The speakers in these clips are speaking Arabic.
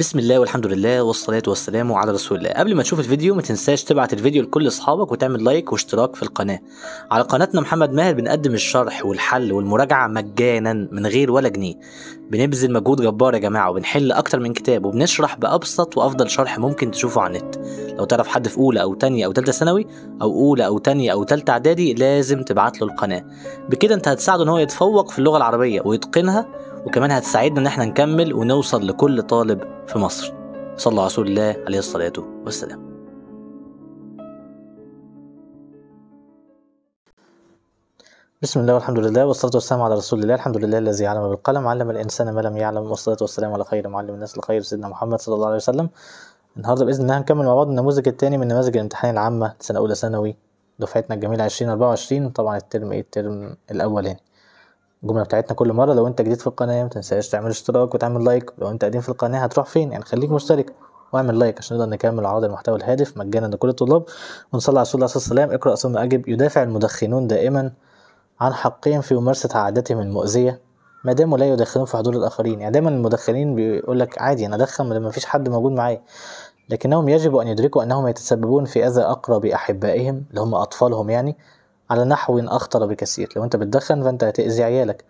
بسم الله والحمد لله والصلاة والسلام على رسول الله قبل ما تشوف الفيديو ما تنساش تبعت الفيديو لكل اصحابك وتعمل لايك واشتراك في القناة على قناتنا محمد ماهر بنقدم الشرح والحل والمراجعة مجانا من غير ولا جنيه بنبذل مجهود جبار يا جماعة وبنحل أكتر من كتاب وبنشرح بأبسط وأفضل شرح ممكن تشوفه على النت لو تعرف حد في أولى أو تانية أو تالتة ثانوي أو أولى أو تانية أو تالتة إعدادي لازم تبعت له القناة بكده أنت هتساعده إن هو يتفوق في اللغة العربية ويتقنها وكمان هتساعدنا ان احنا نكمل ونوصل لكل طالب في مصر صلى على رسول الله عليه الصلاة والسلام بسم الله والحمد لله والصلاة والسلام على رسول الله الحمد لله الذي علم بالقلم علم الإنسان ما لم يعلم والصلاة والسلام على خير معلم الناس الخير سيدنا محمد صلى الله عليه وسلم النهاردة بإذن الله هنكمل مع بعض النموذج الثاني من نماذج الامتحان العامة سنة أولى ثانوي دفعتنا الجميلة 2024 طبعا الترم إيه الترم الأولاني الجمله بتاعتنا كل مره لو انت جديد في القناه ما تنساش تعمل اشتراك وتعمل لايك لو انت قديم في القناه هتروح فين يعني خليك مشترك واعمل لايك عشان نقدر نكمل عرض المحتوى الهادف مجانا لكل الطلاب ونصلي على الرسول عليه الصلاه والسلام اقرا ثم اجب يدافع المدخنون دائما عن حقهم في ممارسه عاداتهم المؤذيه ما داموا لا يدخنون في حضور الاخرين يعني دايما المدخنين بيقول لك عادي انا ادخن لما فيش حد موجود معايا لكنهم يجب ان يدركوا انهم يتسببون في اذى اقرب احبائهم اللي هم اطفالهم يعني على نحو أخطر بكثير لو أنت بتدخن فأنت هتأذي عيالك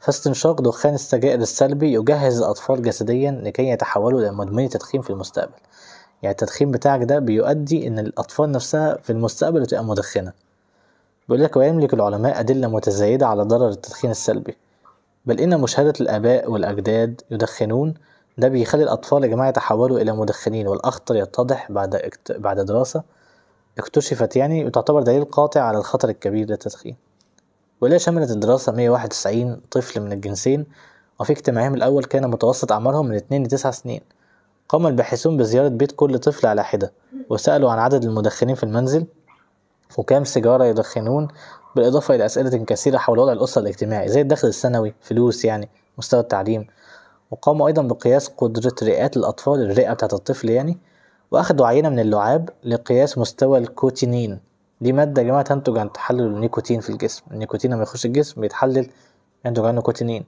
فاستنشاق دخان السجائر السلبي يجهز الأطفال جسديا لكي يتحولوا إلى مدمني تدخين في المستقبل يعني التدخين بتاعك ده بيؤدي إن الأطفال نفسها في المستقبل تبقى مدخنة بيقول لك ويملك العلماء أدلة متزايدة على ضرر التدخين السلبي بل إن مشاهدة الآباء والأجداد يدخنون ده بيخلي الأطفال يا جماعة يتحولوا إلى مدخنين والأخطر يتضح بعد بعد دراسة اكتشفت يعني وتعتبر دليل قاطع على الخطر الكبير للتدخين واللي شملت الدراسة 191 طفل من الجنسين وفي اجتماعهم الأول كان متوسط أعمارهم من 2 ل 9 سنين قام الباحثون بزيارة بيت كل طفل على حدة وسألوا عن عدد المدخنين في المنزل وكم سيجارة يدخنون بالإضافة إلى أسئلة كثيرة حول وضع الأسرة الاجتماعي زي الدخل السنوي فلوس يعني مستوى التعليم وقاموا أيضا بقياس قدرة رئات الأطفال الرئة بتاعة الطفل يعني وأخدوا عينة من اللعاب لقياس مستوى الكوتينين دي مادة يا جماعة تنتج عن تحلل النيكوتين في الجسم النيكوتين لما يخش الجسم بيتحلل ينتج عنه كوتينين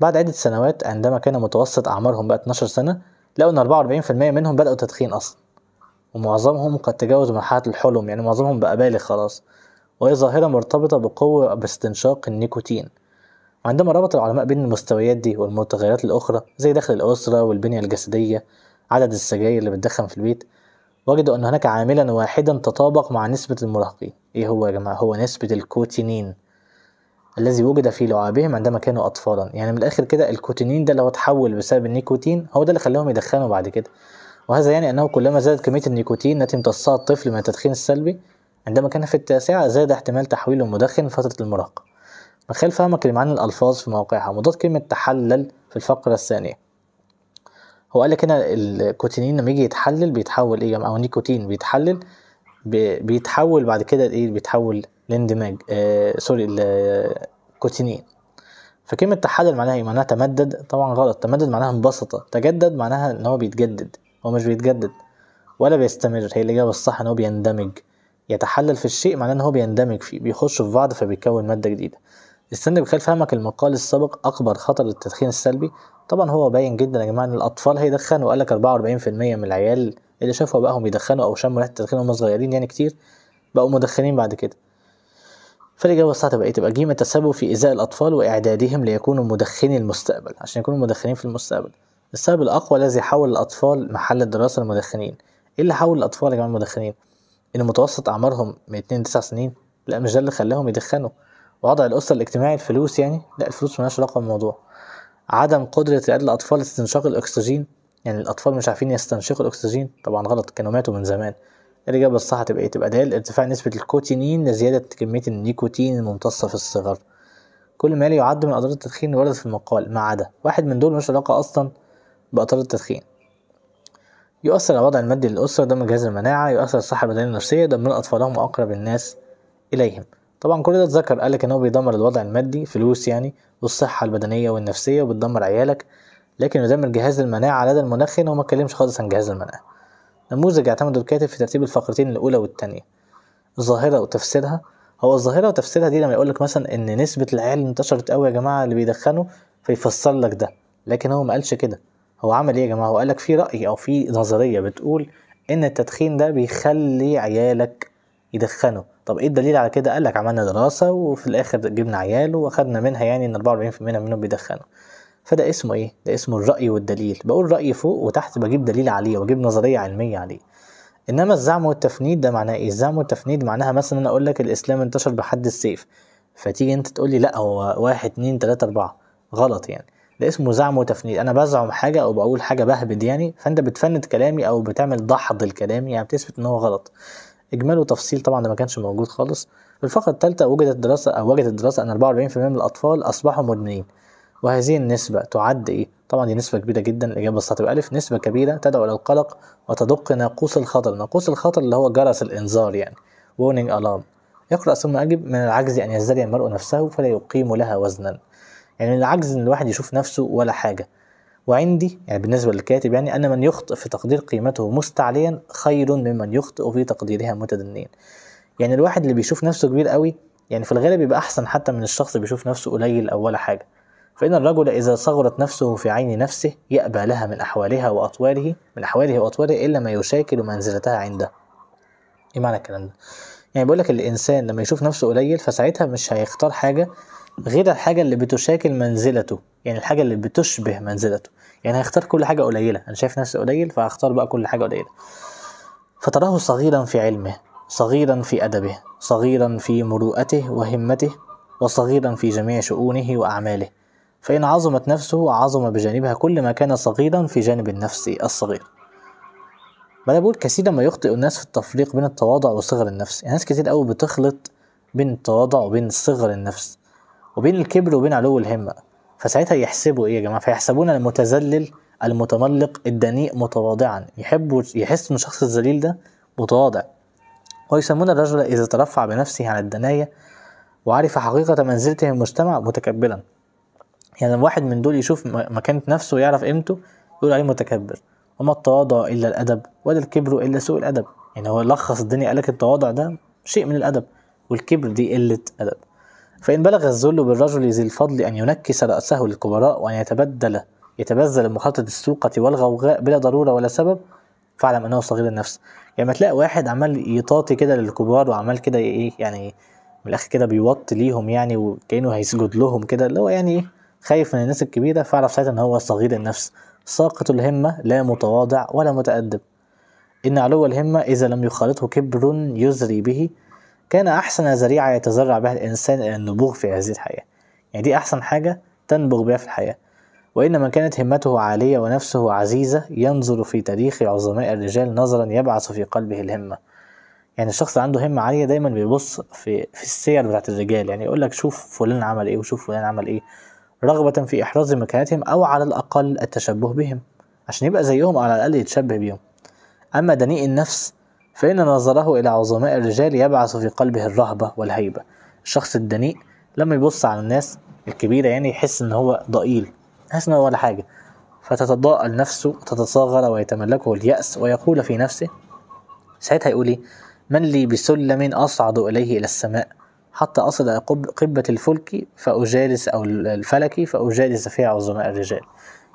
بعد عدة سنوات عندما كان متوسط أعمارهم بقى 12 سنة لقوا إن 44% منهم بدأوا تدخين أصلا ومعظمهم قد تجاوزوا مرحلة الحلم يعني معظمهم بقى بالغ خلاص وهي ظاهرة مرتبطة بقوة باستنشاق النيكوتين وعندما ربط العلماء بين المستويات دي والمتغيرات الأخرى زي دخل الأسرة والبنية الجسدية عدد السجاير اللي بتدخن في البيت وجدوا أن هناك عاملا واحدا تطابق مع نسبة المراهقين إيه هو يا جماعة هو نسبة الكوتينين الذي وجد في لعابهم عندما كانوا أطفالا يعني من الآخر كده الكوتينين ده اللي هو اتحول بسبب النيكوتين هو ده اللي خلاهم يدخنوا بعد كده وهذا يعني أنه كلما زادت كمية النيكوتين التي امتصها الطفل من التدخين السلبي عندما كان في التاسعة زاد احتمال تحويله مدخن فترة المراهقة من خلال فهمك لمعاني الألفاظ في موقعها مضاد كلمة تحلل في الفقرة الثانية هو قال لك هنا الكوتينين لما يجي يتحلل بيتحول ايه او نيكوتين بيتحلل بيتحول بعد كده ايه بيتحول لاندماج آه سوري الكوتينين فكلمة تحلل معناها ايه؟ معناها تمدد طبعا غلط تمدد معناها انبسط تجدد معناها ان هو بيتجدد هو مش بيتجدد ولا بيستمر هي الإجابة الصح ان هو بيندمج يتحلل في الشيء معناه ان هو بيندمج فيه بيخش في بعض فبيكون مادة جديدة استنى بخير فهمك المقال السابق أكبر خطر للتدخين السلبي طبعا هو باين جدا يا جماعة إن الأطفال هيدخنوا قالك لك 44% من العيال اللي شافوا بقاهم يدخنوا أو شموا ريحة التدخين وهم صغيرين يعني كتير بقوا مدخنين بعد كده فالإجابة الصح تبقى إيه؟ تبقى جيم التسبب في إيذاء الأطفال وإعدادهم ليكونوا مدخني المستقبل عشان يكونوا مدخنين في المستقبل السبب الأقوى الذي حول الأطفال محل الدراسة للمدخنين إيه اللي حول الأطفال يا جماعة المدخنين؟ إن متوسط أعمارهم من اتنين 9 سنين لا مش ده اللي خلاهم يدخنوا وضع الأسرة الاجتماعي الفلوس يعني لا الفلوس ملهاش علاقة بالموضوع عدم قدرة رئال الأطفال لاستنشاق الأكسجين يعني الأطفال مش عارفين يستنشقوا الأكسجين طبعا غلط كانوا ماتوا من زمان الإجابة الصح تبقى إيه؟ تبقى دال ارتفاع نسبة الكوتينين لزيادة كمية النيكوتين الممتصة في الصغر كل ما يعد من أضرار التدخين ورد في المقال ما عدا واحد من دول مش علاقة أصلا بأضرار التدخين يؤثر على الوضع المادي للأسرة ضمن جهاز المناعة يؤثر الصحة البدنية النفسية ضمن أطفالهم وأقرب الناس إليهم طبعا كل ده اتذكر قالك ان هو بيدمر الوضع المادي فلوس يعني والصحه البدنيه والنفسيه وبتدمر عيالك لكن يدمر جهاز المناعه لدى المنخن وما اتكلمش خالص عن جهاز المناعه نموذج اعتمده الكاتب في ترتيب الفقرتين الاولى والثانيه الظاهره وتفسيرها هو الظاهره وتفسيرها دي لما يقولك مثلا ان نسبه العيال انتشرت قوي يا جماعه اللي بيدخنوا فيفسر لك ده لكن هو ما قالش كده هو عمل ايه يا جماعه هو قالك في راي او في نظريه بتقول ان التدخين ده بيخلي عيالك يدخنوا طب ايه الدليل على كده قال لك عملنا دراسه وفي الاخر جبنا عيال واخدنا منها يعني ان 44% منهم بيدخنوا فده اسمه ايه ده اسمه الراي والدليل بقول راي فوق وتحت بجيب دليل عليه واجيب نظريه علميه عليه انما الزعم والتفنيد ده معناه ايه الزعم والتفنيد معناها مثلا انا اقول لك الاسلام انتشر بحد السيف فتيجي انت تقول لي لا هو واحد اتنين تلاته اربعه غلط يعني ده اسمه زعم وتفنيد انا بزعم حاجه او بقول حاجه بهبد يعني فانت بتفند كلامي او بتعمل دحض لكلامي يعني بتثبت ان هو غلط اجمال وتفصيل طبعا ده ما كانش موجود خالص الفقره الثالثه وجدت دراسه او وجدت الدراسه ان 44% من الاطفال اصبحوا مدمنين وهذه النسبة تعد إيه؟ طبعا دي نسبة كبيرة جدا الإجابة الصح تبقى ألف نسبة كبيرة تدعو إلى القلق وتدق ناقوس الخطر، ناقوس الخطر اللي هو جرس الإنذار يعني warning alarm. يقرأ ثم أجب من العجز أن يزدري المرء نفسه فلا يقيم لها وزنا. يعني من العجز إن الواحد يشوف نفسه ولا حاجة، وعندي يعني بالنسبة للكاتب يعني أن من يخطئ في تقدير قيمته مستعليا خير ممن يخطئ في تقديرها متدنيا يعني الواحد اللي بيشوف نفسه كبير قوي يعني في الغالب يبقى أحسن حتى من الشخص اللي بيشوف نفسه قليل أو ولا حاجة فإن الرجل إذا صغرت نفسه في عين نفسه يأبى لها من أحوالها وأطواله من أحواله وأطواله إلا ما يشاكل منزلتها عنده إيه معنى الكلام ده؟ يعني بيقول لك الإنسان لما يشوف نفسه قليل فساعتها مش هيختار حاجة غير الحاجة اللي بتشاكل منزلته يعني الحاجة اللي بتشبه منزلته يعني هيختار كل حاجة قليلة أنا شايف نفسي قليل فهختار بقى كل حاجة قليلة فتراه صغيرا في علمه صغيرا في أدبه صغيرا في مروءته وهمته وصغيرا في جميع شؤونه وأعماله فإن عظمت نفسه عظم بجانبها كل ما كان صغيرا في جانب النفس الصغير بل بقول كثيرا ما يخطئ الناس في التفريق بين التواضع وصغر النفس يعني ناس كتير قوي بتخلط بين التواضع وبين صغر النفس وبين الكبر وبين علو الهمه فساعتها يحسبوا ايه يا جماعه فيحسبون المتذلل المتملق الدنيء متواضعا يحبوا يحس ان الشخص الذليل ده متواضع ويسمون الرجل اذا ترفع بنفسه عن الدنايه وعرف حقيقه منزلته في المجتمع متكبرا يعني الواحد من دول يشوف مكانة نفسه ويعرف قيمته يقول عليه متكبر وما التواضع إلا الأدب ولا الكبر إلا سوء الأدب يعني هو لخص الدنيا قالك التواضع ده شيء من الأدب والكبر دي قلة أدب فإن بلغ الذل بالرجل ذي الفضل أن ينكس رأسه للكبراء وأن يتبدل يتبذل مخالطة السوقة والغوغاء بلا ضرورة ولا سبب فاعلم أنه صغير النفس يعني ما تلاقي واحد عمال يطاطي كده للكبار وعمال كده إيه يعني من الآخر كده بيوطي ليهم يعني وكأنه هيسجد لهم كده اللي هو يعني إيه خايف من الناس الكبيرة فاعرف ساعتها إن هو صغير النفس ساقط الهمة لا متواضع ولا متأدب إن علو الهمة إذا لم يخالطه كبر يزري به كان أحسن ذريعة يتزرع بها الإنسان إلى النبوغ في هذه الحياة يعني دي أحسن حاجة تنبغ بها في الحياة وإنما كانت همته عالية ونفسه عزيزة ينظر في تاريخ عظماء الرجال نظرا يبعث في قلبه الهمة يعني الشخص اللي عنده همة عالية دايما بيبص في في السير بتاعت الرجال يعني يقول لك شوف فلان عمل إيه وشوف فلان عمل إيه رغبة في إحراز مكانتهم أو على الأقل التشبه بهم عشان يبقى زيهم أو على الأقل يتشبه بيهم أما دنيء النفس فإن نظره إلى عظماء الرجال يبعث في قلبه الرهبة والهيبة الشخص الدنيء لما يبص على الناس الكبيرة يعني يحس إن هو ضئيل يحس إن هو ولا حاجة فتتضاءل نفسه وتتصاغر ويتملكه اليأس ويقول في نفسه ساعتها يقول إيه من لي بسلم أصعد إليه إلى السماء حتى أصل قبة الفلك فأجالس أو الفلكي فأجالس فيها عظماء الرجال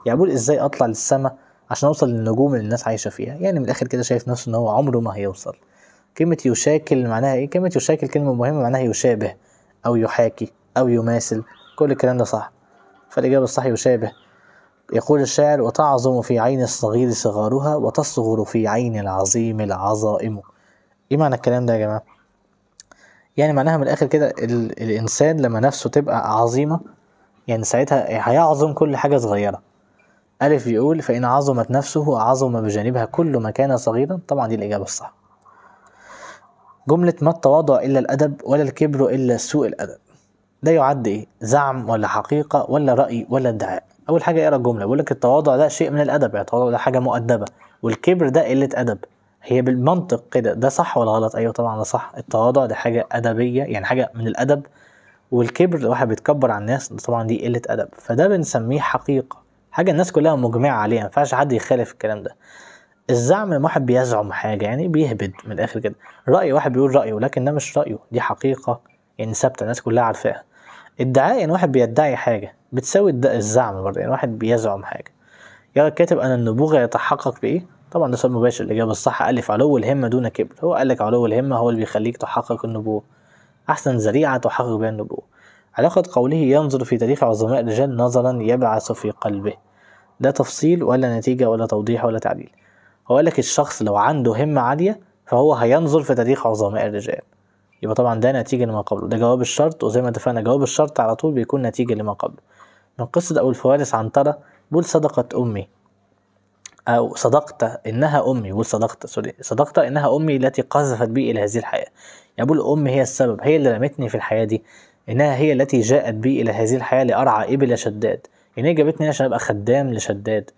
يعني بقول إزاي أطلع للسماء عشان اوصل للنجوم اللي الناس عايشه فيها يعني من الاخر كده شايف نفسه ان هو عمره ما هيوصل كلمه يشاكل معناها ايه كلمه يشاكل كلمه مهمه معناها يشابه او يحاكي او يماثل كل الكلام ده صح فالاجابه الصح يشابه يقول الشاعر وتعظم في عين الصغير صغارها وتصغر في عين العظيم العظائم ايه معنى الكلام ده يا جماعه يعني معناها من الاخر كده الانسان لما نفسه تبقى عظيمه يعني ساعتها هيعظم كل حاجه صغيره ألف بيقول فإن عظمت نفسه عظم بجانبها كل ما كان صغيرا طبعا دي الإجابة الصح جملة ما التواضع إلا الأدب ولا الكبر إلا سوء الأدب ده يعد إيه زعم ولا حقيقة ولا رأي ولا ادعاء أول حاجة اقرا الجملة بيقول لك التواضع ده شيء من الأدب يعني التواضع ده حاجة مؤدبة والكبر ده قلة أدب هي بالمنطق كده ده صح ولا غلط أيوه طبعا ده صح التواضع ده حاجة أدبية يعني حاجة من الأدب والكبر لو واحد بيتكبر على الناس طبعا دي قلة أدب فده بنسميه حقيقة حاجه الناس كلها مجمعه عليها ما ينفعش حد يخالف الكلام ده الزعم واحد بيزعم حاجه يعني بيهبد من الاخر كده راي واحد بيقول رايه لكن ده مش رايه دي حقيقه يعني ثابته الناس كلها عارفاها ادعاء يعني واحد بيدعي حاجه بتساوي الزعم برضه يعني واحد بيزعم حاجه يرى الكاتب ان النبوغ يتحقق بايه طبعا ده سؤال مباشر الاجابه الصح الف علو الهمه دون كبر هو قال لك علو الهمه هو اللي بيخليك تحقق النبوغ احسن ذريعه تحقق بها النبوغ علاقة قوله ينظر في تاريخ عظماء الرجال نظرا يبعث في قلبه لا تفصيل ولا نتيجة ولا توضيح ولا تعديل هو لك الشخص لو عنده همة عالية فهو هينظر في تاريخ عظماء الرجال يبقى طبعا ده نتيجة لما قبله ده جواب الشرط وزي ما اتفقنا جواب الشرط على طول بيكون نتيجة لما قبله من قصة أبو الفوارس عنترة بيقول صدقت أمي أو صدقت إنها أمي بيقول صدقت سوري صدقت إنها أمي التي قذفت بي إلى هذه الحياة يعني بقول أمي هي السبب هي اللي رمتني في الحياة دي إنها هي التي جاءت بي إلى هذه الحياة لأرعى إبل شداد إن يعني هي جابتني عشان أبقى خدام لشداد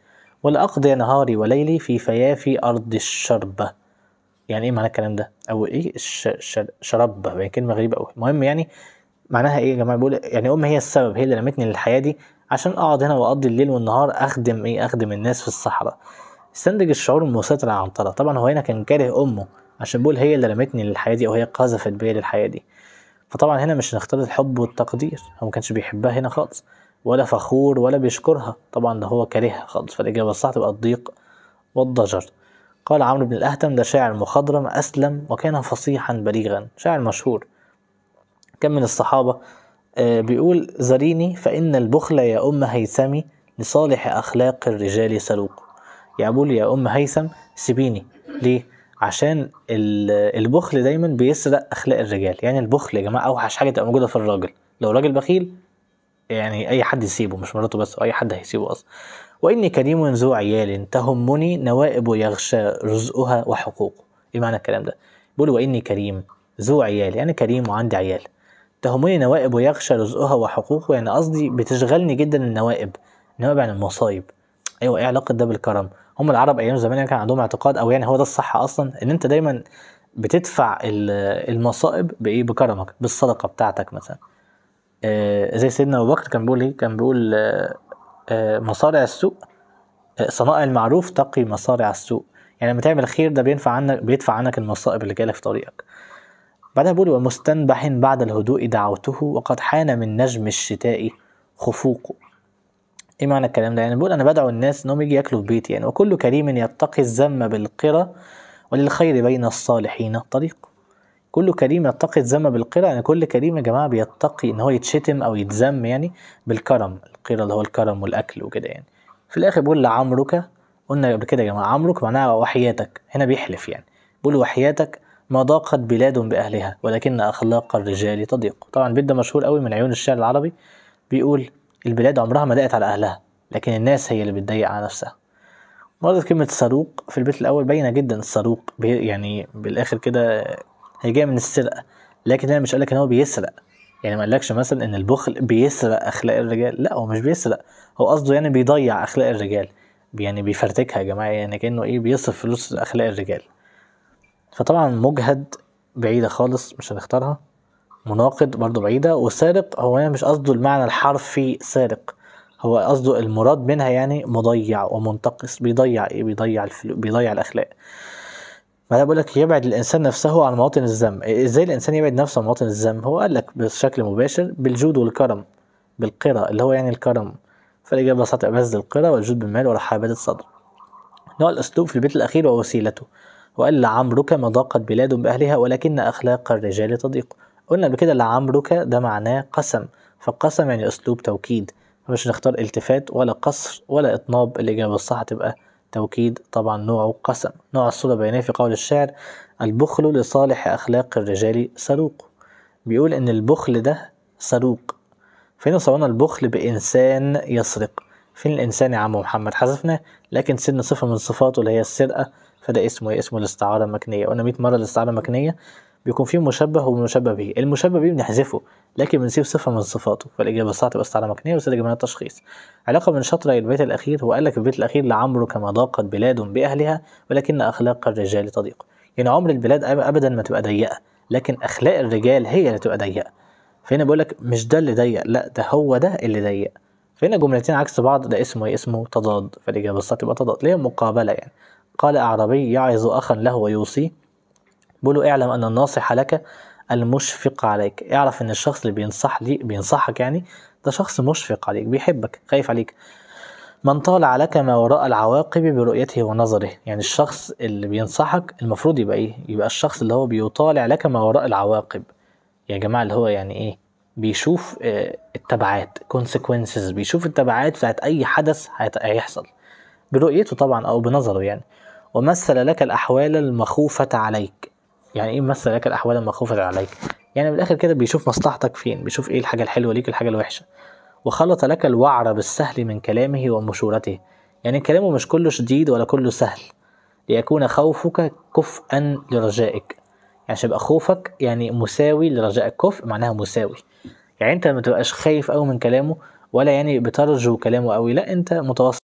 ولأقضي نهاري وليلي في فيافي أرض الشربة يعني إيه معنى الكلام ده؟ أو إيه الش... شربة يعني كلمة غريبة أوي المهم يعني معناها إيه يا جماعة بقول يعني أمي هي السبب هي اللي لمتني للحياة دي عشان أقعد هنا وأقضي الليل والنهار أخدم إيه أخدم الناس في الصحراء استنتج الشعور المسيطر على عنترة طبعا هو هنا كان كاره أمه عشان بقول هي اللي رمتني للحياة دي أو هي قذفت بيا للحياة دي فطبعا هنا مش نختلط الحب والتقدير هو ما كانش بيحبها هنا خالص ولا فخور ولا بيشكرها طبعا ده هو كارهها خالص فالإجابة الصح تبقى الضيق والضجر قال عمرو بن الأهتم ده شاعر مخضرم أسلم وكان فصيحا بليغا شاعر مشهور كان من الصحابة آه، بيقول زريني فإن البخل يا أم هيثمي لصالح أخلاق الرجال سلوق يا أبول يا أم هيثم سيبيني ليه؟ عشان البخل دايما بيسرق اخلاق الرجال يعني البخل يا جماعه اوحش حاجه تبقى موجوده في الراجل لو راجل بخيل يعني اي حد يسيبه مش مراته بس اي حد هيسيبه اصلا واني كريم ذو عيال تهمني نوائب يغشى رزقها وحقوقه ايه معنى الكلام ده بيقول واني كريم ذو عيال يعني كريم وعندي عيال تهمني نوائب يغشى رزقها وحقوقه يعني قصدي بتشغلني جدا النوائب النوائب يعني المصايب ايوه ايه علاقه ده بالكرم هم العرب ايام زمان يعني كان عندهم اعتقاد او يعني هو ده الصح اصلا ان انت دايما بتدفع المصائب بايه بكرمك بالصدقه بتاعتك مثلا آه، زي سيدنا ابو بكر كان بيقول ايه كان بيقول آه، آه، مصارع السوء صنائع المعروف تقي مصارع السوء يعني لما تعمل خير ده بينفع عنك بيدفع عنك المصائب اللي جايه في طريقك بعدها بيقول ومستنبح بعد الهدوء دعوته وقد حان من نجم الشتاء خفوقه ايه معنى الكلام ده يعني بيقول انا بدعو الناس انهم يجي ياكلوا في بيتي يعني وكل كريم يتقي الذم بالقرى وللخير بين الصالحين الطريق كل كريم يتقي الذم بالقرى يعني كل كريم يا جماعه بيتقي ان هو يتشتم او يتذم يعني بالكرم القرى اللي هو الكرم والاكل وكده يعني في الاخر بيقول لعمرك قلنا قبل كده يا جماعه عمرك معناها وحياتك هنا بيحلف يعني بيقول وحياتك ما ضاقت بلاد باهلها ولكن اخلاق الرجال تضيق طبعا بيت ده مشهور قوي من عيون الشعر العربي بيقول البلاد عمرها ما ضاقت على أهلها لكن الناس هي اللي بتضيق على نفسها مرضت كلمة الصاروق في البيت الأول باينة جدا الصاروق يعني بالآخر كده هي جاية من السرقة لكن هنا مش قالك إن هو بيسرق يعني ما قالكش مثلا إن البخل بيسرق أخلاق الرجال لا هو مش بيسرق هو قصده يعني بيضيع أخلاق الرجال يعني بيفرتكها يا جماعة يعني كأنه إيه بيصرف فلوس أخلاق الرجال فطبعا مجهد بعيدة خالص مش هنختارها مناقض برضه بعيدة وسارق هو يعني مش قصده المعنى الحرفي سارق هو قصده المراد منها يعني مضيع ومنتقص بيضيع ايه بيضيع الفلو بيضيع الاخلاق بعد بقول لك يبعد الانسان نفسه عن مواطن الذم ازاي الانسان يبعد نفسه عن مواطن الذم هو قال لك بشكل مباشر بالجود والكرم بالقرى اللي هو يعني الكرم فالاجابه بساطه بذل القرى والجود بالمال ورحابه الصدر نوع الاسلوب في البيت الاخير ووسيلته وقال لعمرك ما ضاقت بلاد باهلها ولكن اخلاق الرجال تضيق قلنا قبل كده لعمرك ده معناه قسم فالقسم يعني أسلوب توكيد فمش هنختار التفات ولا قصر ولا إطناب الإجابة الصح تبقى توكيد طبعا نوعه قسم نوع الصورة بيانيه في قول الشاعر البخل لصالح أخلاق الرجال سروق بيقول إن البخل ده سروق فهنا صورنا البخل بإنسان يسرق فين الإنسان يا عم محمد حذفناه لكن سن صفة من صفاته اللي هي السرقة فده اسمه إيه؟ اسمه الاستعارة المكنية قلنا 100 مرة الاستعارة المكنية بيكون فيه مشبه ومشبه به المشبه به بنحذفه لكن بنسيب صفه من صفاته فالاجابه الصح تبقى استعاره مكنيه وسيله جماليه التشخيص علاقه من شطر البيت الاخير هو قال لك البيت الاخير لعمرو كما ضاقت بلاد باهلها ولكن اخلاق الرجال تضيق يعني عمر البلاد ابدا ما تبقى ضيقه لكن اخلاق الرجال هي اللي تبقى ضيقه فهنا بيقول لك مش ده اللي ضيق لا ده هو ده اللي ضيق فهنا جملتين عكس بعض ده اسمه ايه اسمه تضاد فالاجابه الصح تبقى تضاد ليه مقابله يعني قال اعرابي يعظ اخا له ويوصيه بيقول له اعلم ان الناصح لك المشفق عليك اعرف ان الشخص اللي بينصح لي بينصحك يعني ده شخص مشفق عليك بيحبك خايف عليك من طالع لك ما وراء العواقب برؤيته ونظره يعني الشخص اللي بينصحك المفروض يبقى ايه يبقى الشخص اللي هو بيطالع لك ما وراء العواقب يا جماعه اللي هو يعني ايه بيشوف آه، التبعات consequences بيشوف التبعات بتاعت اي حدث هيحصل برؤيته طبعا او بنظره يعني ومثل لك الاحوال المخوفه عليك يعني ايه مثل لك الاحوال المخوفه عليك يعني من الاخر كده بيشوف مصلحتك فين بيشوف ايه الحاجه الحلوه ليك والحاجه الوحشه وخلط لك الوعر بالسهل من كلامه ومشورته يعني كلامه مش كله شديد ولا كله سهل ليكون خوفك كفءا لرجائك يعني يبقى خوفك يعني مساوي لرجائك كفء معناها مساوي يعني انت ما تبقاش خايف قوي من كلامه ولا يعني بترجو كلامه قوي لا انت متوسط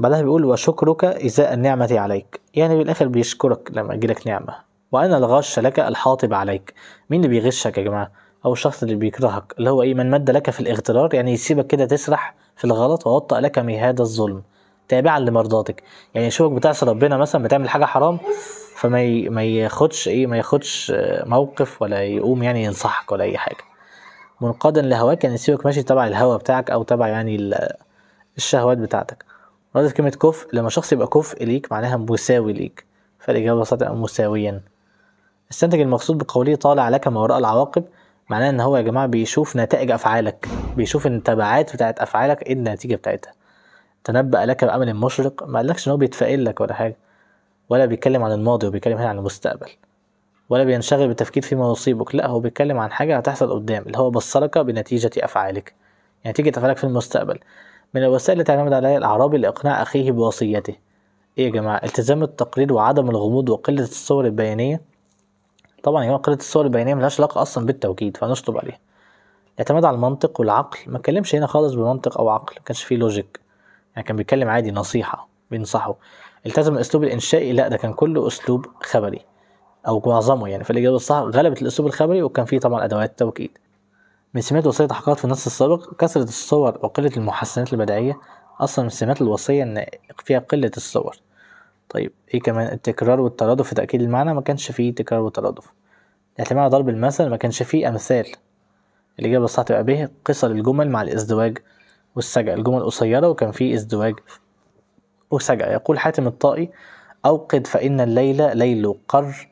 بعدها بيقول وشكرك إزاء النعمة عليك يعني بالآخر بيشكرك لما يجيلك نعمة وأنا الغش لك الحاطب عليك مين اللي بيغشك يا جماعة أو الشخص اللي بيكرهك اللي هو إيه من مد لك في الاغترار يعني يسيبك كده تسرح في الغلط ووطأ لك مهاد الظلم تابعا لمرضاتك يعني يشوفك بتعصي ربنا مثلا بتعمل حاجة حرام فما ي... ما ياخدش إيه ما ياخدش موقف ولا يقوم يعني ينصحك ولا أي حاجة منقادا لهواك يعني يسيبك ماشي تبع الهوى بتاعك أو تبع يعني الشهوات بتاعتك نقصد كلمة كف لما شخص يبقى كف ليك معناها مساوي ليك فالإجابة بسيطة مساويا استنتج المقصود بقوله طالع لك ما وراء العواقب معناه ان هو يا جماعه بيشوف نتائج افعالك بيشوف التبعات بتاعت افعالك ايه النتيجه بتاعتها تنبأ لك بامل مشرق ما قالكش ان هو بيتفائل لك ولا حاجه ولا بيتكلم عن الماضي وبيتكلم هنا عن المستقبل ولا بينشغل بالتفكير فيما يصيبك لا هو بيتكلم عن حاجه هتحصل قدام اللي هو بصرك بنتيجه افعالك يعني نتيجه افعالك في المستقبل من الوسائل التي اعتمد عليها الأعرابي لإقناع أخيه بوصيته إيه يا جماعة التزام التقرير وعدم الغموض وقلة الصور البيانية طبعا يا قلة الصور البيانية ملهاش علاقة أصلا بالتوكيد فهنشطب عليها اعتمد على المنطق والعقل ما اتكلمش هنا خالص بمنطق أو عقل ما كانش فيه لوجيك يعني كان بيتكلم عادي نصيحة بينصحه التزم الأسلوب الإنشائي لا ده كان كله أسلوب خبري أو معظمه يعني فالإجابة الصح غلبت الأسلوب الخبري وكان فيه طبعا أدوات توكيد من سمات وصية تحقيقات في النص السابق كثرة الصور وقلة المحسنات البدعية أصلا من سمات الوصية إن فيها قلة الصور طيب إيه كمان التكرار والترادف في تأكيد المعنى ما كانش فيه تكرار وترادف الاعتماد على ضرب المثل ما كانش فيه أمثال الإجابة الصح تبقى به قصر الجمل مع الازدواج والسجع الجمل قصيرة وكان فيه ازدواج وسجع يقول حاتم الطائي أوقد فإن الليل ليل قر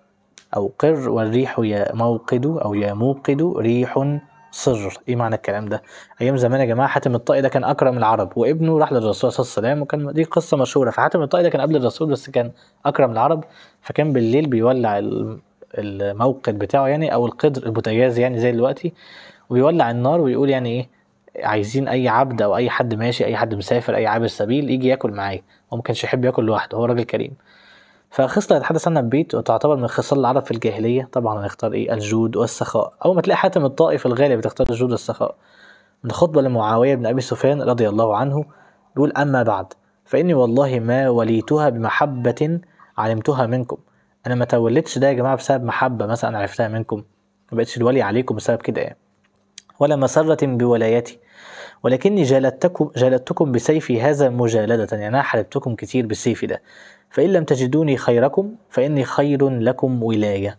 أو قر والريح يا موقد أو يا موقد ريح صر ايه معنى الكلام ده ايام زمان يا جماعه حاتم الطائي ده كان اكرم العرب وابنه راح للرسول صلى الله عليه وسلم وكان دي قصه مشهوره فحاتم الطائي ده كان قبل الرسول بس كان اكرم العرب فكان بالليل بيولع الموقد بتاعه يعني او القدر البوتاجاز يعني زي دلوقتي وبيولع النار ويقول يعني ايه عايزين اي عبد او اي حد ماشي اي حد مسافر اي عابر سبيل يجي ياكل معايا هو ما كانش يحب ياكل لوحده هو راجل كريم فخصلة يتحدث عنها البيت وتعتبر من خصال العرب في الجاهلية طبعا هنختار ايه الجود والسخاء أول ما تلاقي حاتم الطائي في الغالب بتختار الجود والسخاء من خطبة لمعاوية بن أبي سفيان رضي الله عنه بيقول أما بعد فإني والله ما وليتها بمحبة علمتها منكم أنا ما تولدتش ده يا جماعة بسبب محبة مثلا عرفتها منكم ما بقتش الولي عليكم بسبب كده يعني ولا مسرة بولايتي ولكني جلدتكم جلدتكم بسيفي هذا مجالدة يعني أنا حلبتكم كتير بالسيف ده فإن لم تجدوني خيركم فإني خير لكم ولاية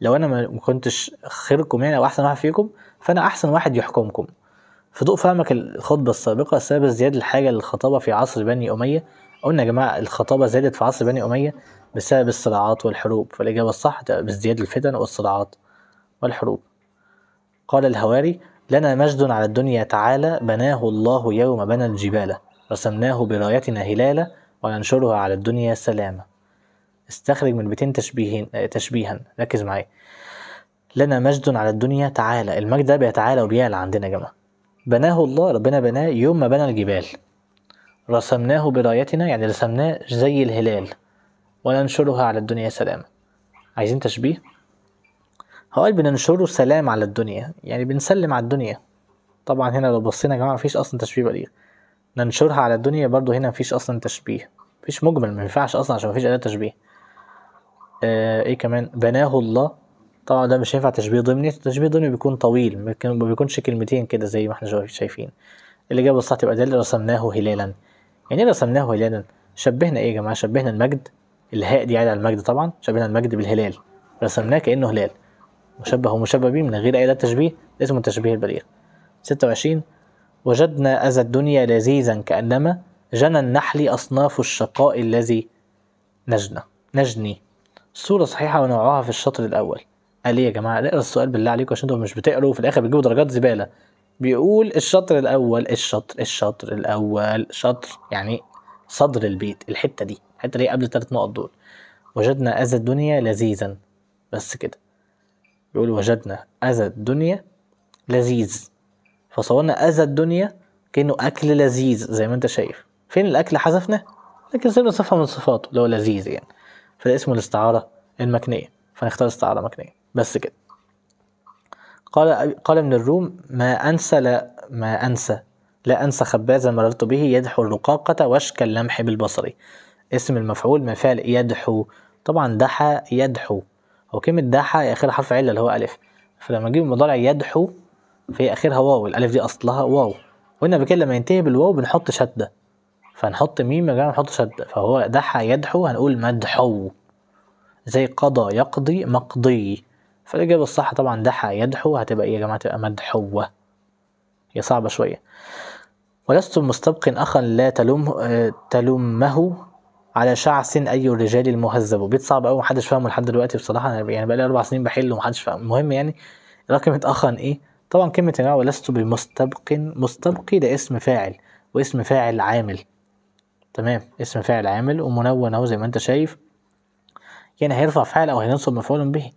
لو أنا ما كنتش خيركم يعني أو أحسن واحد فيكم فأنا أحسن واحد يحكمكم في ضوء فهمك الخطبة السابقة سبب ازدياد الحاجة للخطابة في عصر بني أمية قلنا يا جماعة الخطابة زادت في عصر بني أمية بسبب الصراعات والحروب فالإجابة الصح بازدياد الفتن والصراعات والحروب قال الهواري لنا مجد على الدنيا تعالى بناه الله يوم بنى الجبال رسمناه برايتنا هلالا وننشرها على الدنيا سلامة استخرج من بيتين تشبيهين آه، تشبيها ركز معايا لنا مجد على الدنيا تعالى المجد ده بيتعالى وبيعلى عندنا يا جماعة بناه الله ربنا بناه يوم ما بنى الجبال رسمناه برايتنا يعني رسمناه زي الهلال وننشرها على الدنيا سلامة عايزين تشبيه هقول بننشره سلام على الدنيا يعني بنسلم على الدنيا طبعا هنا لو بصينا يا جماعه مفيش اصلا تشبيه بليغ ننشرها على الدنيا برضو هنا مفيش اصلا تشبيه مفيش مجمل مينفعش اصلا عشان مفيش اداه تشبيه آه ايه كمان بناه الله طبعا ده مش هينفع تشبيه ضمني التشبيه ضمني بيكون طويل ما بيكونش كلمتين كده زي ما احنا شايفين الاجابه الصح تبقى ده اللي رسمناه هلالا يعني ايه رسمناه هلالا شبهنا ايه يا جماعه شبهنا المجد الهاء دي عايده على المجد طبعا شبهنا المجد بالهلال رسمناه كانه هلال مشبه ومشبه به من غير أي لا تشبيه اسمه التشبيه البليغ 26 وجدنا أذى الدنيا لذيذا كأنما جنى النحل أصناف الشقاء الذي نجنى نجني الصورة صحيحة ونوعها في الشطر الأول قال إيه يا جماعة اقرا السؤال بالله عليكم عشان انتوا مش بتقروا في الآخر بتجيبوا درجات زبالة بيقول الشطر الأول الشطر الشطر الأول شطر يعني صدر البيت الحتة دي الحتة دي قبل الثلاث نقط دول وجدنا أذى الدنيا لذيذا بس كده بيقول وجدنا أذى الدنيا لذيذ فصورنا أذى الدنيا كأنه أكل لذيذ زي ما أنت شايف فين الأكل حذفناه لكن سيبنا صفة من صفاته اللي هو لذيذ يعني فده اسمه الاستعارة المكنية فنختار استعارة مكنية بس كده قال قال ابن الروم ما أنسى لا ما أنسى لا أنسى خبازا مررت به يدحو الرقاقة وشك اللمح بالبصر اسم المفعول مفعل فعل يدحو طبعا دحى يدحو هو كلمة دحى آخرها حرف علة اللي هو ألف فلما نجيب المضارع يدحو في آخرها واو الألف دي أصلها واو وهنا بكده لما ينتهي بالواو بنحط شدة فنحط ميم يا جماعة نحط شدة فهو دحى يدحو هنقول مدحو زي قضى يقضي مقضي فالإجابة الصح طبعا دحى يدحو هتبقى إيه يا جماعة تبقى مدحوة هي صعبة شوية ولست مستبق أخا لا تلومه آه، تلمه على شعث اي الرجال المهذب وبيت صعب قوي محدش فاهمه لحد دلوقتي بصراحه انا يعني بقالي اربع سنين بحله ومحدش فاهم المهم يعني رقم اتاخر ايه طبعا كلمه يا جماعه ولست بمستبق مستبقي ده اسم فاعل واسم فاعل عامل تمام اسم فاعل عامل ومنون اهو زي ما انت شايف يعني هيرفع فعل او هينصب مفعول به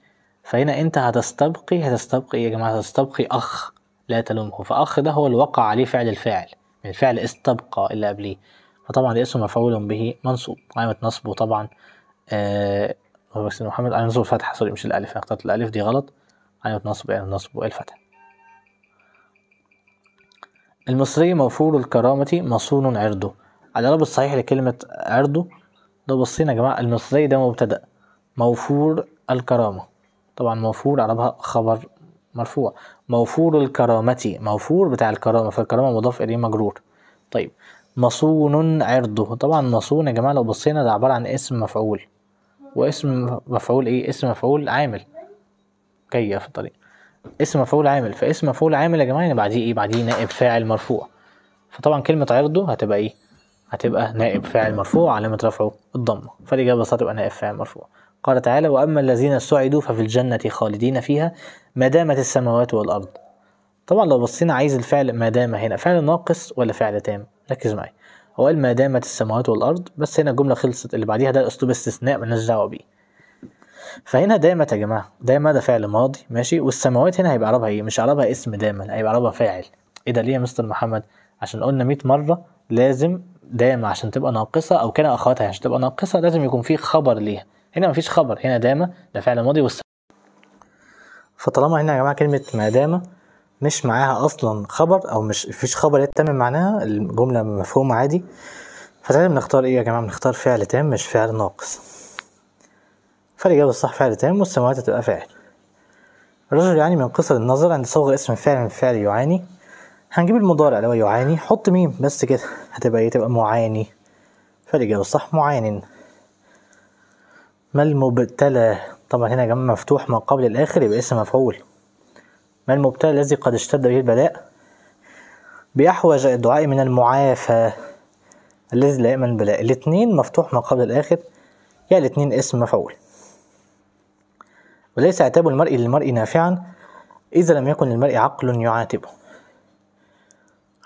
فهنا انت هتستبقي هتستبقي إيه يا جماعه هتستبقي اخ لا تلومه فاخ ده هو اللي وقع عليه فعل الفاعل من يعني فعل استبقى اللي قبليه فطبعا الاسم مفعول به منصوب علامة نصبه طبعا آه بس محمد علامة نصبه فتحة سوري مش الألف أنا اخترت الألف دي غلط علامة نصب علامة يعني نصب الفتحة المصري موفور الكرامة مصون عرضه على الرب الصحيح لكلمة عرضه لو بصينا يا جماعة المصري ده مبتدأ موفور الكرامة طبعا موفور عربها خبر مرفوع موفور الكرامة موفور بتاع الكرامة فالكرامة مضاف إليه مجرور طيب مصون عرضه طبعا مصون يا جماعة لو بصينا ده عبارة عن اسم مفعول واسم مفعول ايه اسم مفعول عامل جاية في الطريق اسم مفعول عامل فاسم مفعول عامل يا جماعة يعني بعديه ايه بعديه نائب فاعل مرفوع فطبعا كلمة عرضه هتبقى ايه هتبقى نائب فاعل مرفوع علامة رفعه الضمة فالإجابة بس هتبقى نائب فاعل مرفوع قال تعالى وأما الذين سعدوا ففي الجنة خالدين فيها ما دامت السماوات والأرض طبعا لو بصينا عايز الفعل ما دام هنا فعل ناقص ولا فعل تام ركز معايا هو ما دامت السماوات والارض بس هنا الجمله خلصت اللي بعديها ده اسلوب استثناء مالناش دعوه بيه فهنا دامت يا جماعه دام ده فعل ماضي ماشي والسماوات هنا هيبقى اعرابها ايه مش اعرابها اسم دام هيبقى اعرابها فاعل ايه ده ليه يا مستر محمد عشان قلنا 100 مره لازم دام عشان تبقى ناقصه او كان اخواتها عشان تبقى ناقصه لازم يكون في خبر ليها هنا مفيش خبر هنا دامه ده فعل ماضي والسماوات فطالما هنا يا جماعه كلمه ما دامه مش معاها اصلا خبر او مش فيش خبر يتم معناها الجمله مفهومه عادي فتعالى بنختار ايه يا جماعه بنختار فعل تام مش فعل ناقص فالاجابه الصح فعل تام والسماوات هتبقى فاعل الرجل يعاني من قصر النظر عند صوغ اسم فعل من فعل يعاني هنجيب المضارع اللي هو يعاني حط ميم بس كده هتبقى ايه تبقى معاني فالاجابه الصح معان ما المبتلى طبعا هنا يا جماعه مفتوح ما قبل الاخر يبقى اسم مفعول ما المبتلى الذي قد اشتد به البلاء بيحوج الدعاء من المعافى الذي لا يأمن بلاء الاتنين مفتوح ما قبل الآخر يعني الاتنين اسم مفعول وليس عتاب المرء للمرء نافعا إذا لم يكن للمرء عقل يعاتبه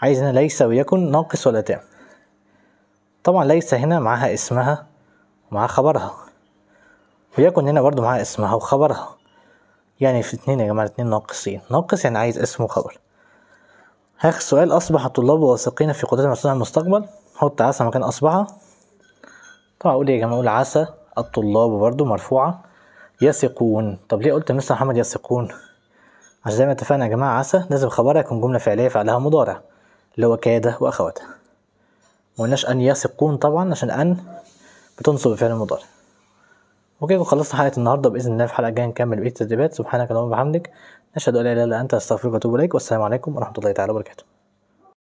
عايز هنا ليس ويكن ناقص ولا تام طبعا ليس هنا معاها اسمها ومعاها خبرها ويكن هنا برضو معاها اسمها وخبرها يعني في اتنين يا جماعة اتنين ناقصين ناقص يعني عايز اسم وخبر آخر سؤال أصبح الطلاب واثقين في قدرتهم على المستقبل حط عسى مكان أصبح طبعا أقول إيه يا جماعة أقول عسى الطلاب برضو مرفوعة يثقون طب ليه قلت مستر محمد يثقون عشان زي ما اتفقنا يا جماعة عسى لازم خبرها يكون جملة فعلية فعلها مضارع اللي هو كاد وأخواتها مقلناش أن يثقون طبعا عشان أن بتنصب بفعل المضارع وكده خلصت حلقه النهارده باذن الله في حلقه جايه نكمل بقيه التدريبات سبحانك اللهم وبحمدك نشهد ان لا اله الا انت استغفرك واتوب اليك والسلام عليكم ورحمه الله تعالى وبركاته